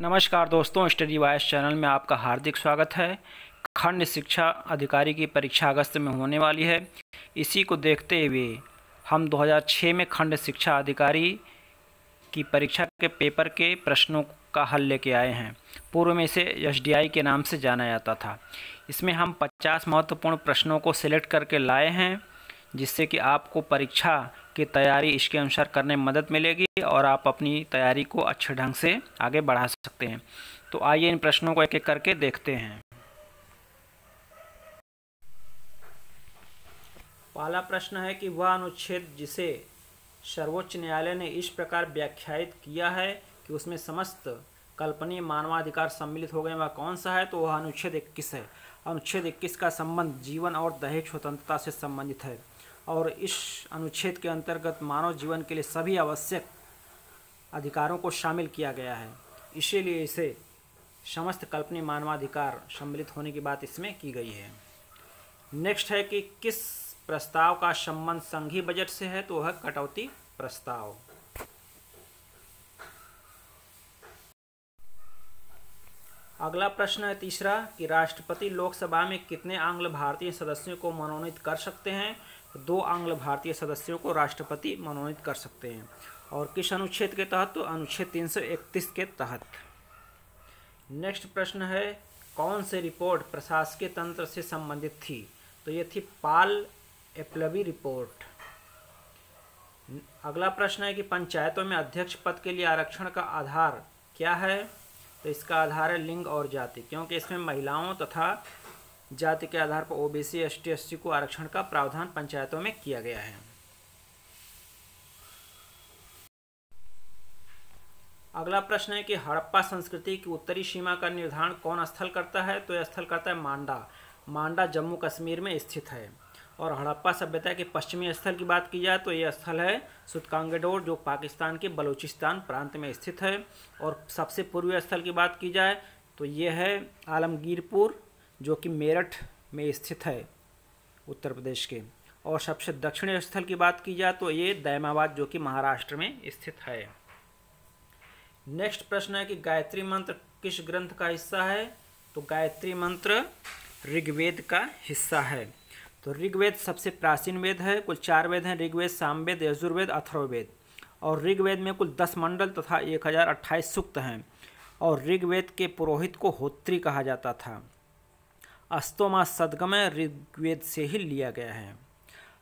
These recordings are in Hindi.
नमस्कार दोस्तों स्टडी वाइस चैनल में आपका हार्दिक स्वागत है खंड शिक्षा अधिकारी की परीक्षा अगस्त में होने वाली है इसी को देखते हुए हम 2006 में खंड शिक्षा अधिकारी की परीक्षा के पेपर के प्रश्नों का हल लेके आए हैं पूर्व में इसे एस के नाम से जाना जाता था इसमें हम 50 महत्वपूर्ण प्रश्नों को सिलेक्ट करके लाए हैं जिससे कि आपको परीक्षा की तैयारी इसके अनुसार करने में मदद मिलेगी और आप अपनी तैयारी को अच्छे ढंग से आगे बढ़ा सकते हैं तो आइए इन प्रश्नों को एक एक करके देखते हैं पहला प्रश्न है कि वह अनुच्छेद जिसे सर्वोच्च न्यायालय ने इस प्रकार व्याख्यात किया है कि उसमें समस्त कल्पनीय मानवाधिकार सम्मिलित हो गए वह कौन सा है तो वह अनुच्छेद इक्कीस है अनुच्छेद इक्कीस का संबंध जीवन और दहेज स्वतंत्रता से संबंधित है और इस अनुच्छेद के अंतर्गत मानव जीवन के लिए सभी आवश्यक अधिकारों को शामिल किया गया है इसीलिए इसे समस्त कल्पनीय मानवाधिकार सम्मिलित होने की बात इसमें की गई है नेक्स्ट है कि किस प्रस्ताव का संबंध संघीय बजट से है तो वह कटौती प्रस्ताव अगला प्रश्न है तीसरा कि राष्ट्रपति लोकसभा में कितने आंग्ल भारतीय सदस्यों को मनोनीत कर सकते हैं दो आंग्ल भारतीय सदस्यों को राष्ट्रपति मनोनीत कर सकते हैं और किस अनुच्छेद के तहत तो अनुच्छेद 331 के तहत नेक्स्ट प्रश्न है कौन से रिपोर्ट प्रशासकीय तंत्र से संबंधित थी तो ये थी पाल एप्लवी रिपोर्ट अगला प्रश्न है कि पंचायतों में अध्यक्ष पद के लिए आरक्षण का आधार क्या है तो इसका आधार है लिंग और जाति क्योंकि इसमें महिलाओं तथा तो जाति के आधार पर ओबीसी एसटी एससी को आरक्षण का प्रावधान पंचायतों में किया गया है अगला प्रश्न है कि हड़प्पा संस्कृति की उत्तरी सीमा का निर्धारण कौन स्थल करता है तो यह स्थल करता है मांडा मांडा जम्मू कश्मीर में स्थित है और हड़प्पा सभ्यता के पश्चिमी स्थल की बात की जाए तो यह स्थल है सुतकांगडोर जो पाकिस्तान के बलूचिस्तान प्रांत में स्थित है और सबसे पूर्वी स्थल की बात की जाए तो यह है आलमगीरपुर जो कि मेरठ में स्थित है उत्तर प्रदेश के और सबसे दक्षिणी स्थल की बात की जाए तो ये दैमाबाद जो कि महाराष्ट्र में स्थित है नेक्स्ट प्रश्न है कि गायत्री मंत्र किस ग्रंथ का हिस्सा है तो गायत्री मंत्र ऋग्वेद का हिस्सा है तो ऋग्वेद सबसे प्राचीन वेद है कुल चार वेद हैं ऋग्वेद सामवेद यजुर्वेद अथर्ववेद और ऋग्वेद में कुल दस मंडल तथा एक हज़ार अट्ठाईस सूक्त हैं और ऋग्वेद के पुरोहित को होत्री कहा जाता था अस्तोमा सदगमय ऋग्वेद से ही लिया गया है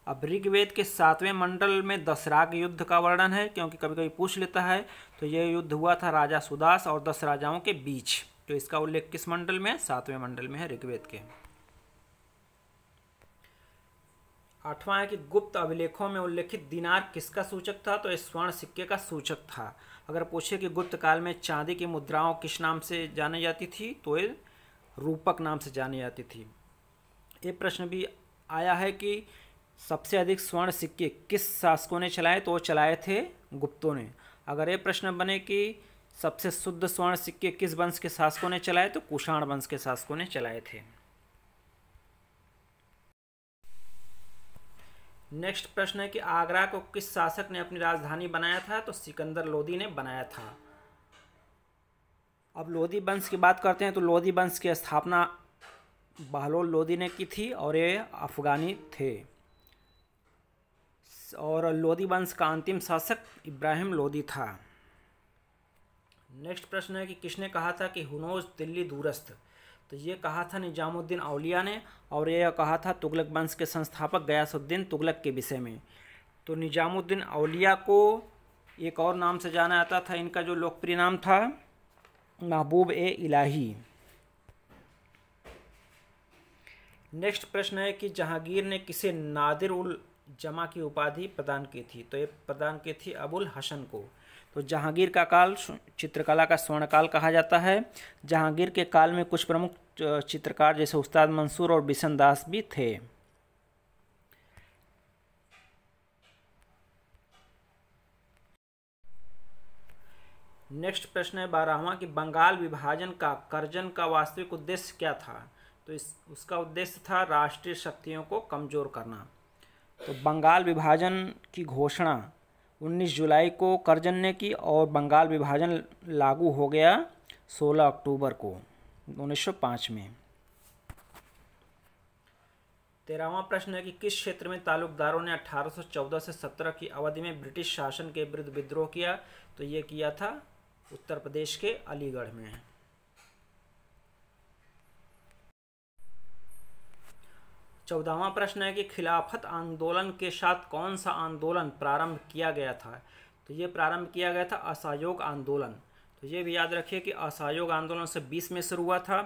अब ऋग्वेद के सातवें मंडल में दशराग युद्ध का वर्णन है क्योंकि कभी कभी पूछ लेता है तो यह युद्ध हुआ था राजा सुदास और दस राजाओं के बीच तो इसका उल्लेख किस मंडल में है सातवें मंडल में है ऋग्वेद के आठवां है कि गुप्त अभिलेखों में उल्लेखित दिनार किसका सूचक था तो यह स्वर्ण सिक्के का सूचक था अगर पूछे कि गुप्त काल में चांदी की मुद्राओं किस नाम से जानी जाती थी तो ये रूपक नाम से जानी जाती थी एक प्रश्न भी आया है कि सबसे अधिक स्वर्ण सिक्के किस शासकों ने चलाए तो वो चलाए थे गुप्तों ने अगर ये प्रश्न बने कि सबसे शुद्ध स्वर्ण सिक्के किस वंश के शासकों ने चलाए तो कुषाण वंश के शासकों ने चलाए थे नेक्स्ट प्रश्न है कि आगरा को किस शासक ने अपनी राजधानी बनाया था तो सिकंदर लोदी ने बनाया था अब लोधी वंश की बात करते हैं तो लोधी वंश की स्थापना बहलोल लोधी ने की थी और ये अफगानी थे और लोधी वंश का अंतिम शासक इब्राहिम लोधी था नेक्स्ट प्रश्न है कि किसने कहा था कि हुनोज दिल्ली दूरस्थ तो ये कहा था निजामुद्दीन अलिया ने और यह कहा था तुगलक वंश के संस्थापक गयासुद्दीन तुगलक के विषय में तो निजामुद्दीन अलिया को एक और नाम से जाना जाता था इनका जो लोकप्रिय नाम था महबूब ए इलाही नेक्स्ट प्रश्न है कि जहांगीर ने किसे नादिर उल जमा की उपाधि प्रदान की थी तो ये प्रदान की थी अबुल हसन को तो जहांगीर का काल चित्रकला का स्वर्णकाल कहा जाता है जहांगीर के काल में कुछ प्रमुख चित्रकार जैसे उस्ताद मंसूर और बिशन दास भी थे नेक्स्ट प्रश्न है बारहवा कि बंगाल विभाजन का कर्जन का वास्तविक उद्देश्य क्या था तो इस उसका उद्देश्य था राष्ट्रीय शक्तियों को कमज़ोर करना तो बंगाल विभाजन की घोषणा 19 जुलाई को करजन ने की और बंगाल विभाजन लागू हो गया 16 अक्टूबर को 1905 में तेरहवा प्रश्न है कि किस क्षेत्र में ताल्लुकदारों ने 1814 से 17 की अवधि में ब्रिटिश शासन के विरुद्ध विद्रोह किया तो ये किया था उत्तर प्रदेश के अलीगढ़ में है चौदहवा प्रश्न है कि खिलाफत आंदोलन के साथ कौन सा आंदोलन प्रारंभ किया गया था तो ये प्रारंभ किया गया था असहयोग आंदोलन तो ये भी याद रखिए कि असहयोग आंदोलन से 20 में शुरू हुआ था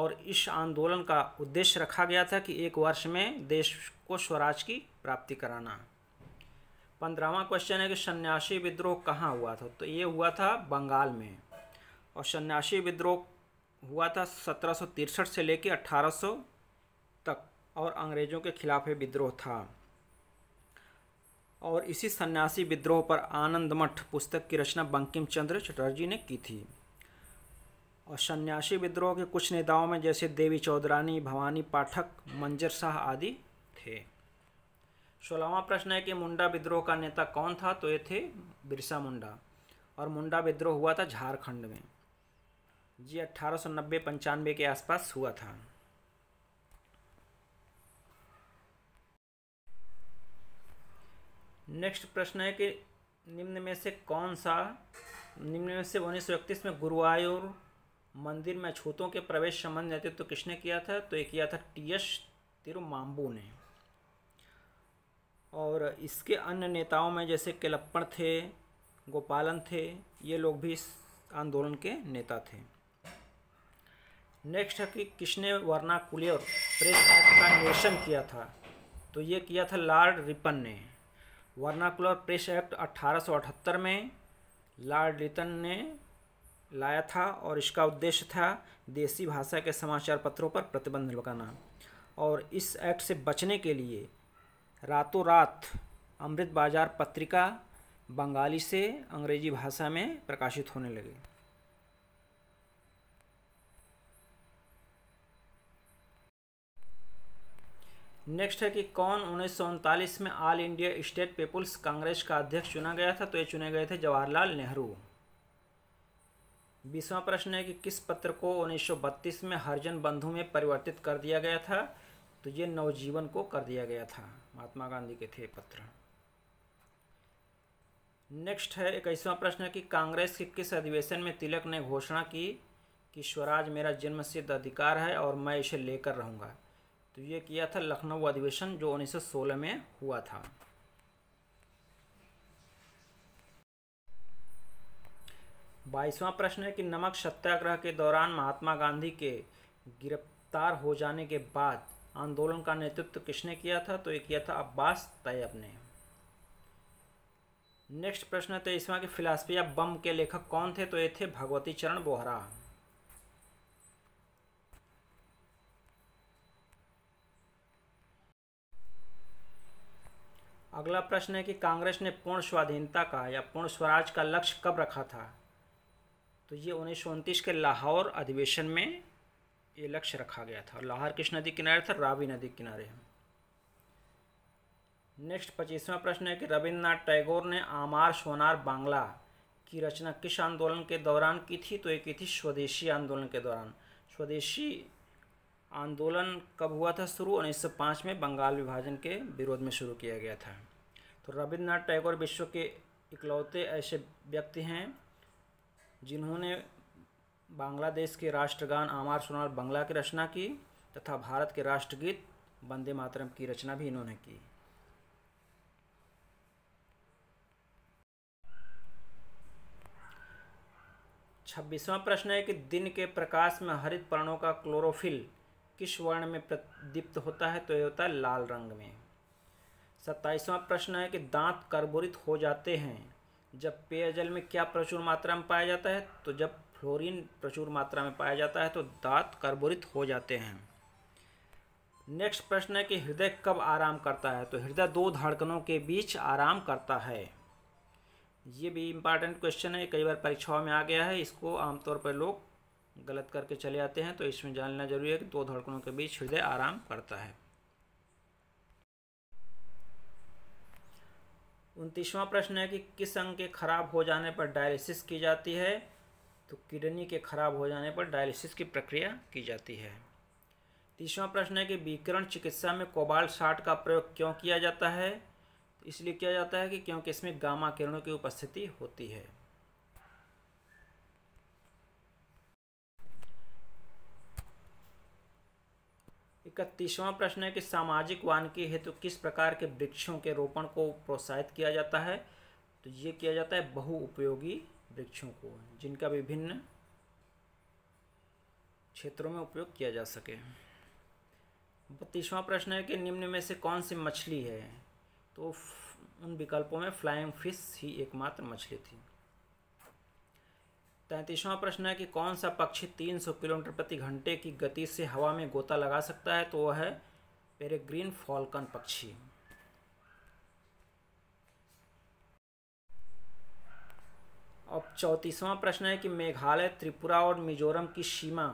और इस आंदोलन का उद्देश्य रखा गया था कि एक वर्ष में देश को स्वराज की प्राप्ति कराना पंद्रहवा क्वेश्चन है कि सन्यासी विद्रोह कहाँ हुआ था तो ये हुआ था बंगाल में और सन्यासी विद्रोह हुआ था सत्रह से लेकर अट्ठारह तक और अंग्रेज़ों के खिलाफ ये विद्रोह था और इसी सन्यासी विद्रोह पर आनंद मठ पुस्तक की रचना बंकिम चंद्र चटर्जी ने की थी और सन्यासी विद्रोह के कुछ नेताओं में जैसे देवी चौधरानी भवानी पाठक मंजर शाह आदि थे सोलहवा प्रश्न है कि मुंडा विद्रोह का नेता कौन था तो ये थे बिरसा मुंडा और मुंडा विद्रोह हुआ था झारखंड में जी अट्ठारह सौ नब्बे पंचानवे के आसपास हुआ था नेक्स्ट प्रश्न है कि निम्न में से कौन सा निम्न में से उन्नीस सौ इकतीस में गुरुआयुर मंदिर में छूतों के प्रवेश संबंध नेतृत्व तो किसने किया था तो ये किया था टी एस तिरुमाम्बू ने और इसके अन्य नेताओं में जैसे केलप्पण थे गोपालन थे ये लोग भी इस आंदोलन के नेता थे नेक्स्ट है कि किसने वर्ना कुलियर प्रेस एक्ट का निरसन किया था तो ये किया था लॉर्ड रिपन ने वर्नाकुलर प्रेस एक्ट 1878 में लॉर्ड रितन ने लाया था और इसका उद्देश्य था देसी भाषा के समाचार पत्रों पर प्रतिबंध लगाना और इस एक्ट से बचने के लिए रातों रात अमृत बाजार पत्रिका बंगाली से अंग्रेजी भाषा में प्रकाशित होने लगे नेक्स्ट है कि कौन उन्नीस में All India State People's Congress का अध्यक्ष चुना गया था तो ये चुने गए थे जवाहरलाल नेहरू बीसवा प्रश्न है कि किस पत्र को 1932 में हरजन बंधु में परिवर्तित कर दिया गया था तो ये नवजीवन को कर दिया गया था महात्मा गांधी के थे पत्र नेक्स्ट है इक्कीसवां प्रश्न कि कांग्रेस के किस अधिवेशन में तिलक ने घोषणा की कि स्वराज मेरा जन्म सिद्ध अधिकार है और मैं इसे लेकर रहूँगा तो ये किया था लखनऊ अधिवेशन जो 1916 में हुआ था बाईसवां प्रश्न है कि नमक सत्याग्रह के दौरान महात्मा गांधी के गिरफ्तार हो जाने के बाद आंदोलन का नेतृत्व तो किसने किया था तो ये किया था अब्बास तैयब ने नेक्स्ट प्रश्न है तेईसवा कि फिलासफी ऑफ बम के लेखक कौन थे तो ये थे भगवती चरण बोहरा अगला प्रश्न है कि कांग्रेस ने पूर्ण स्वाधीनता का या पूर्ण स्वराज का लक्ष्य कब रखा था तो ये उन्नीस के लाहौर अधिवेशन में ये लक्ष्य रखा गया था और लाहौर किस नदी किनारे था रावी नदी किनारे नेक्स्ट पच्चीसवा प्रश्न है कि रविन्द्रनाथ टैगोर ने आमार सोनार बांग्ला की रचना किस आंदोलन के दौरान की थी तो ये की थी स्वदेशी आंदोलन के दौरान स्वदेशी आंदोलन कब हुआ था शुरू उन्नीस सौ पाँच में बंगाल विभाजन के विरोध में शुरू किया गया था तो रविन्द्रनाथ टैगोर विश्व के इकलौते ऐसे व्यक्ति हैं जिन्होंने बांग्लादेश के राष्ट्रगान आमार सोनार बंगला की रचना की तथा भारत के राष्ट्रगीत वंदे मातरम की रचना भी इन्होंने की छब्बीसवा प्रश्न है कि दिन के प्रकाश में हरित पर्णों का क्लोरोफिल किस वर्ण में प्रदीप्त होता है तो ये होता है लाल रंग में सत्ताईसवां प्रश्न है कि दांत कर्बोरित हो जाते हैं जब पेयजल में क्या प्रचुर मात्रा में पाया जाता है तो जब फ्लोरीन प्रचुर मात्रा में पाया जाता है तो दांत कर्बोरित हो जाते हैं नेक्स्ट प्रश्न है कि हृदय कब आराम करता है तो हृदय दो धड़कनों के बीच आराम करता है ये भी इम्पॉर्टेंट क्वेश्चन है कई बार परीक्षाओं में आ गया है इसको आमतौर पर लोग गलत करके चले आते हैं तो इसमें जानना जरूरी है कि दो धड़कनों के बीच हृदय आराम करता है उनतीसवां प्रश्न है कि किस अंग के खराब हो जाने पर डायलिसिस की जाती है तो किडनी के खराब हो जाने पर डायलिसिस की प्रक्रिया की जाती है तीसवा प्रश्न है कि विकरण चिकित्सा में कोबाल्ट साठ का प्रयोग क्यों किया जाता है इसलिए किया जाता है कि क्योंकि इसमें गामा किरणों की उपस्थिति होती है इकतीसवा प्रश्न है कि सामाजिक वानकी हेतु तो किस प्रकार के वृक्षों के रोपण को प्रोत्साहित किया जाता है तो ये किया जाता है बहुउपयोगी वृक्षों को जिनका विभिन्न क्षेत्रों में उपयोग किया जा सके तीसवा प्रश्न है कि निम्न में से कौन सी मछली है तो उन विकल्पों में फ्लाइंग फिश ही एकमात्र मछली थी तैंतीसवां प्रश्न है कि कौन सा पक्षी 300 किलोमीटर प्रति घंटे की गति से हवा में गोता लगा सकता है तो वह है पेरेग्रीन फॉल्कन पक्षी अब चौंतीसवां प्रश्न है कि मेघालय त्रिपुरा और मिजोरम की सीमा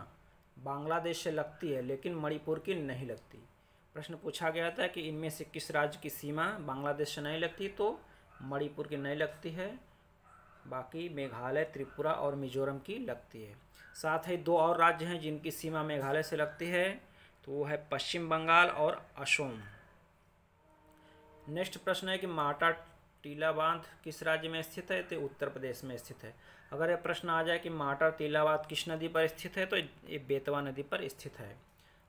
बांग्लादेश से लगती है लेकिन मणिपुर की नहीं लगती प्रश्न पूछा गया था कि इनमें से किस राज्य की सीमा बांग्लादेश से नहीं लगती तो मणिपुर की नहीं लगती है बाकी मेघालय त्रिपुरा और मिजोरम की लगती है साथ ही दो और राज्य हैं जिनकी सीमा मेघालय से लगती है तो वो है पश्चिम बंगाल और असोम नेक्स्ट प्रश्न है कि माटा टीला बांध किस राज्य में स्थित है तो उत्तर प्रदेश में स्थित है अगर यह प्रश्न आ जाए कि माटर टीला बांध किस नदी पर स्थित है तो ये बेतवा नदी पर स्थित है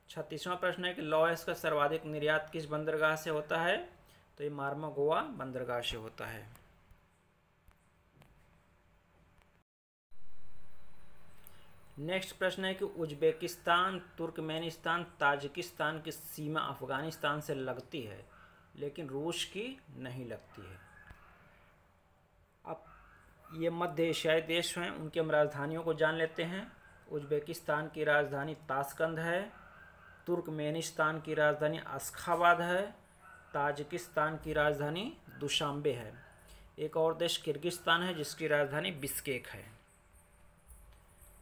छत्तीसवां प्रश्न है कि लॉयस का सर्वाधिक निर्यात किस बंदरगाह से होता है तो ये मार्मा गोवा बंदरगाह से होता है नेक्स्ट प्रश्न है कि उज्बेकिस्तान तुर्कमेनिस्तान ताजिकिस्तान की सीमा अफगानिस्तान से लगती है लेकिन रूस की नहीं लगती है ये मध्य एशियाई देश हैं उनकी हम राजधानियों को जान लेते हैं उज्बेकिस्तान की राजधानी ताशकंद है तुर्कमेनिस्तान की राजधानी अस्खाबाद है ताजिकिस्तान की राजधानी दुशांबे है एक और देश किर्गिस्तान है जिसकी राजधानी बिस्केक है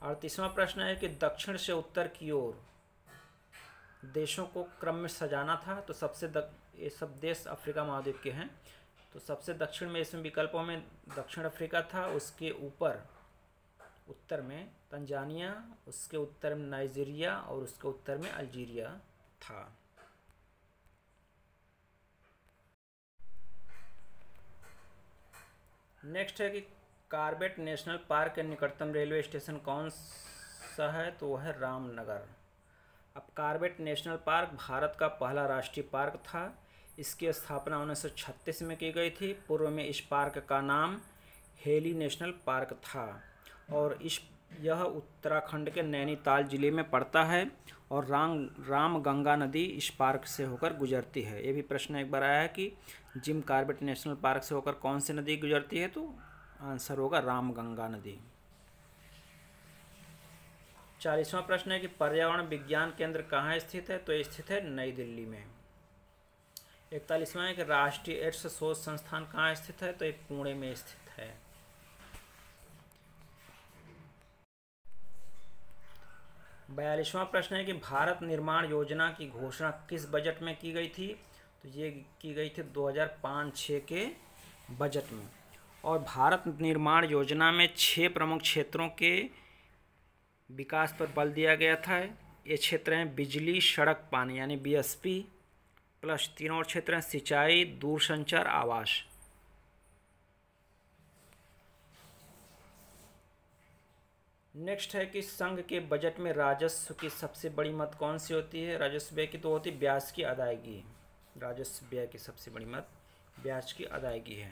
अड़तीसवां प्रश्न है कि दक्षिण से उत्तर की ओर देशों को क्रम में सजाना था तो सबसे दक, ये सब देश अफ्रीका महाद्वीप के हैं तो सबसे दक्षिण में इसमें विकल्पों में दक्षिण अफ्रीका था उसके ऊपर उत्तर में तंजानिया उसके उत्तर में नाइजीरिया और उसके उत्तर में अल्जीरिया था नेक्स्ट है कि कार्बेट नेशनल पार्क के निकटतम रेलवे स्टेशन कौन सा है तो वह है रामनगर अब कार्बेट नेशनल पार्क भारत का पहला राष्ट्रीय पार्क था इसकी स्थापना उन्नीस में की गई थी पूर्व में इस पार्क का नाम हेली नेशनल पार्क था और इस यह उत्तराखंड के नैनीताल जिले में पड़ता है और राम राम गंगा नदी इस पार्क से होकर गुजरती है ये भी प्रश्न एक बार आया है कि जिम कार्बेट नेशनल पार्क से होकर कौन सी नदी गुजरती है तो आंसर होगा राम गंगा नदी चालीसवां प्रश्न है कि पर्यावरण विज्ञान केंद्र कहाँ स्थित है तो स्थित है नई दिल्ली में इकतालीसवां एक कि राष्ट्रीय एड्स शोध संस्थान कहाँ स्थित है तो एक पुणे में स्थित है बयालीसवां प्रश्न है कि भारत निर्माण योजना की घोषणा किस बजट में की गई थी तो ये की गई थी 2005-6 के बजट में और भारत निर्माण योजना में छः प्रमुख क्षेत्रों के विकास पर बल दिया गया था ये क्षेत्र हैं बिजली सड़क पानी यानी बीएसपी प्लस तीन और क्षेत्र हैं सिंचाई दूरसंचार आवास नेक्स्ट है कि संघ के बजट में राजस्व की सबसे बड़ी मत कौन सी होती है राजस्व व्यय की तो होती है ब्याज की अदायगी राजस्व व्यय की सबसे बड़ी मत ब्याज की अदायगी है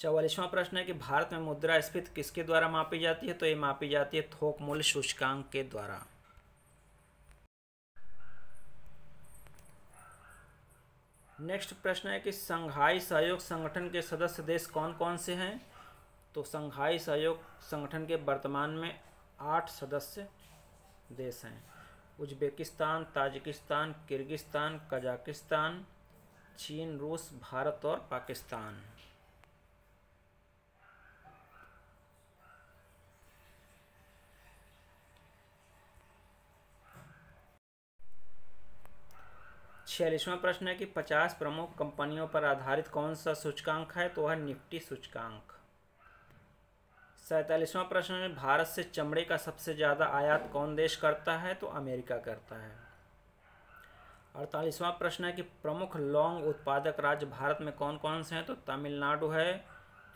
चौवालीसवां प्रश्न है कि भारत में मुद्रा स्फीति किसके द्वारा मापी जाती है तो ये मापी जाती है थोक मूल्य सूचकांक के द्वारा नेक्स्ट प्रश्न है कि संघाई सहयोग संगठन के सदस्य देश कौन कौन से हैं तो संघाई सहयोग संगठन के वर्तमान में आठ सदस्य देश हैं उज्बेकिस्तान ताजिकिस्तान किर्गिस्तान कजाकिस्तान चीन रूस भारत और पाकिस्तान छियालीसवा प्रश्न है कि पचास प्रमुख कंपनियों पर आधारित कौन सा सूचकांक है तो है निफ्टी सूचकांक सैतालीसवां प्रश्न है भारत से चमड़े का सबसे ज़्यादा आयात कौन देश करता है तो अमेरिका करता है अड़तालीसवां प्रश्न है कि प्रमुख लौंग उत्पादक राज्य भारत में कौन कौन से हैं तो तमिलनाडु है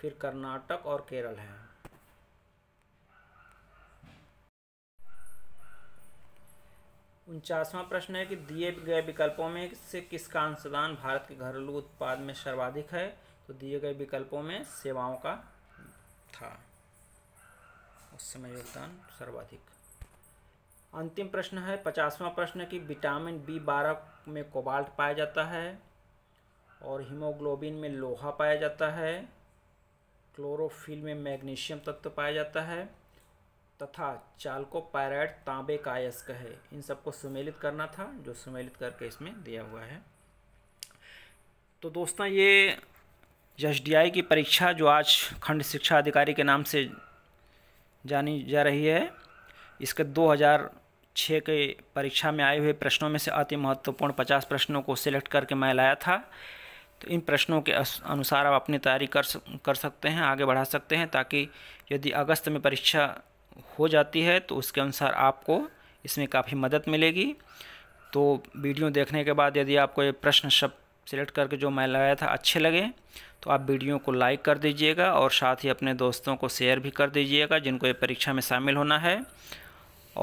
फिर कर्नाटक और केरल है उनचासवां प्रश्न है कि दिए गए विकल्पों में से किसका अंशदान भारत के घरेलू उत्पाद में सर्वाधिक है तो दिए गए विकल्पों में सेवाओं का था उस समय योगदान सर्वाधिक अंतिम प्रश्न है पचासवां प्रश्न कि विटामिन बी बारह में कोबाल्ट पाया जाता है और हीमोग्लोबिन में लोहा पाया जाता है क्लोरोफिल में मैग्नीशियम तत्व पाया जाता है तथा चालकोपायराइड तांबे का अयस्क है इन सबको सुमेलित करना था जो सुमेलित करके इसमें दिया हुआ है तो दोस्तों ये जस डी की परीक्षा जो आज खंड शिक्षा अधिकारी के नाम से जानी जा रही है इसके 2006 के परीक्षा में आए हुए प्रश्नों में से अति महत्वपूर्ण 50 प्रश्नों को सिलेक्ट करके मैं लाया था तो इन प्रश्नों के अनुसार आप अपनी तैयारी कर कर सकते हैं आगे बढ़ा सकते हैं ताकि यदि अगस्त में परीक्षा हो जाती है तो उसके अनुसार आपको इसमें काफ़ी मदद मिलेगी तो वीडियो देखने के बाद यदि आपको ये प्रश्न शब्द सिलेक्ट करके जो मैं लगाया था अच्छे लगे तो आप वीडियो को लाइक कर दीजिएगा और साथ ही अपने दोस्तों को शेयर भी कर दीजिएगा जिनको ये परीक्षा में शामिल होना है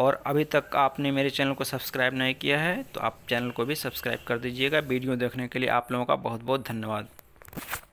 और अभी तक आपने मेरे चैनल को सब्सक्राइब नहीं किया है तो आप चैनल को भी सब्सक्राइब कर दीजिएगा वीडियो देखने के लिए आप लोगों का बहुत बहुत धन्यवाद